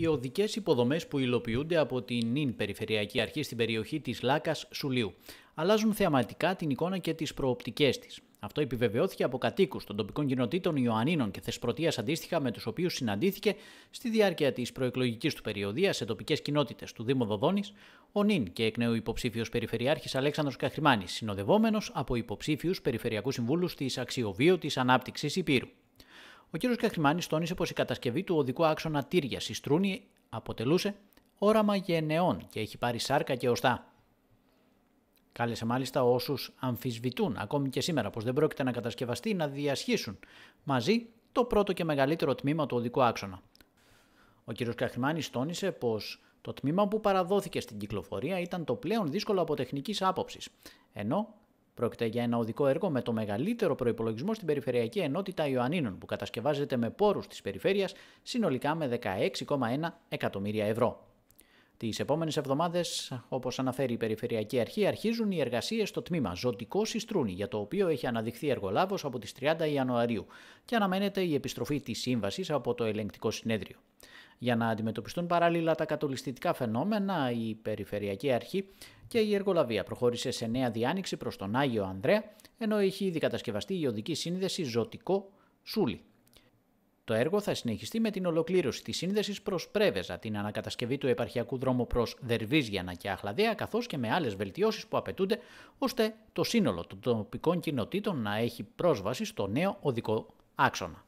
Οι οδικές υποδομές που υλοποιούνται από την νυν Περιφερειακή Αρχή στην περιοχή της Λάκας Σουλίου αλλάζουν θεαματικά την εικόνα και τις προοπτικές της. Αυτό επιβεβαιώθηκε από κατοίκους των τοπικών κοινοτήτων Ιωαννίνων και Θεσπρωτείας αντίστοιχα με τους οποίους συναντήθηκε στη διάρκεια της προεκλογικής του περιοδίας σε τοπικές κοινότητες του Δήμου Δοδόνης, ο νυν και εκ νέου υποψήφιος Περιφερειάρχης Αλέξανδρος Καχρημάνης, συνοδευόμενος από υποψήφιους Περιφερειακούς Συμβούλους της Αξιοβίωτη Ανάπτυξης Υπήρου. Ο κ. Καχρημάνη τόνισε πως η κατασκευή του οδικού άξονα Τύρια στη Στρούνη αποτελούσε όραμα γενεών και έχει πάρει σάρκα και οστά. Κάλεσε μάλιστα όσους αμφισβητούν ακόμη και σήμερα πως δεν πρόκειται να κατασκευαστεί να διασχίσουν μαζί το πρώτο και μεγαλύτερο τμήμα του οδικού άξονα. Ο κ. Καχρημάνη τόνισε πως το τμήμα που παραδόθηκε στην κυκλοφορία ήταν το πλέον δύσκολο από τεχνικής άποψης, ενώ Πρόκειται για ένα οδικό έργο με το μεγαλύτερο προπολογισμό στην Περιφερειακή Ενότητα Ιωαννίνων, που κατασκευάζεται με πόρους της περιφέρειας συνολικά με 16,1 εκατομμύρια ευρώ. Τις επόμενες εβδομάδες, όπως αναφέρει η Περιφερειακή Αρχή, αρχίζουν οι εργασίες στο τμήμα Ζωτικό Συστρούνι, για το οποίο έχει αναδειχθεί εργολάβος από τις 30 Ιανουαρίου και αναμένεται η επιστροφή της σύμβασης από το ελεγκτικό συνέδριο. Για να αντιμετωπιστούν παράλληλα τα κατολιστικά φαινόμενα, η Περιφερειακή Αρχή και η Εργολαβία προχώρησε σε νέα διάνοιξη προς τον Άγιο Ανδρέα, ενώ έχει ήδη κατασκευαστεί η οδική σύνδεση Ζωτικό Σούλη. Το έργο θα συνεχιστεί με την ολοκλήρωση της σύνδεσης προς Πρέβεζα, την ανακατασκευή του επαρχιακού δρόμου προς Δερβίζιανα και Αχλαδέα, καθώς και με άλλες βελτιώσεις που απαιτούνται, ώστε το σύνολο των τοπικών κοινοτήτων να έχει πρόσβαση στο νέο οδικό άξονα.